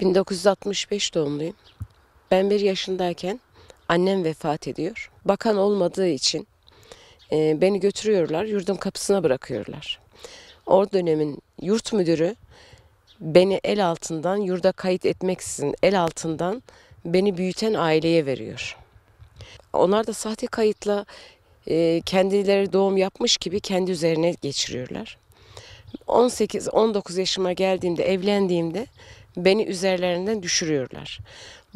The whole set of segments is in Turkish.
1965 doğumluyum. Ben bir yaşındayken annem vefat ediyor. Bakan olmadığı için e, beni götürüyorlar, yurdun kapısına bırakıyorlar. O dönemin yurt müdürü beni el altından, yurda kayıt etmeksizin el altından beni büyüten aileye veriyor. Onlar da sahte kayıtla e, kendileri doğum yapmış gibi kendi üzerine geçiriyorlar. 18-19 yaşıma geldiğimde, evlendiğimde beni üzerlerinden düşürüyorlar.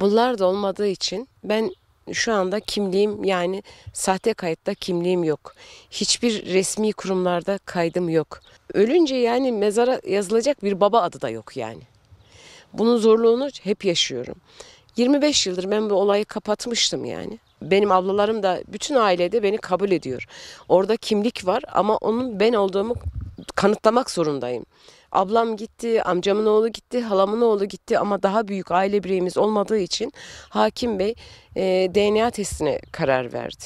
Bunlar da olmadığı için ben şu anda kimliğim yani sahte kayıtta kimliğim yok. Hiçbir resmi kurumlarda kaydım yok. Ölünce yani mezara yazılacak bir baba adı da yok yani. Bunun zorluğunu hep yaşıyorum. 25 yıldır ben bu olayı kapatmıştım yani. Benim ablalarım da bütün ailede beni kabul ediyor. Orada kimlik var ama onun ben olduğumu kanıtlamak zorundayım. Ablam gitti, amcamın oğlu gitti, halamın oğlu gitti ama daha büyük aile bireyimiz olmadığı için hakim bey e, DNA testine karar verdi.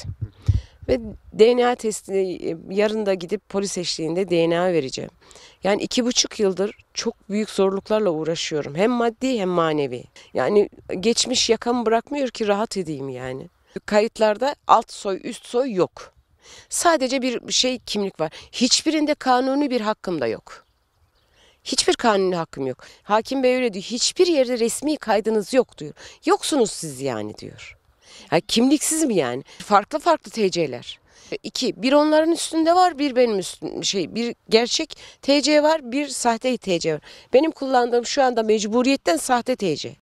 Ve DNA testini e, yarın da gidip polis eşliğinde DNA vereceğim. Yani iki buçuk yıldır çok büyük zorluklarla uğraşıyorum. Hem maddi hem manevi. Yani geçmiş yakamı bırakmıyor ki rahat edeyim yani. Kayıtlarda alt soy üst soy yok. Sadece bir şey kimlik var. Hiçbirinde kanuni bir hakkım da yok. Hiçbir kanuni hakkım yok. Hakim Bey öyle diyor. Hiçbir yerde resmi kaydınız yok diyor. Yoksunuz siz yani diyor. Yani kimliksiz mi yani? Farklı farklı TC'ler. E, iki, bir onların üstünde var, bir benim üstünde şey, bir gerçek TC var, bir sahte TC var. Benim kullandığım şu anda mecburiyetten sahte TC.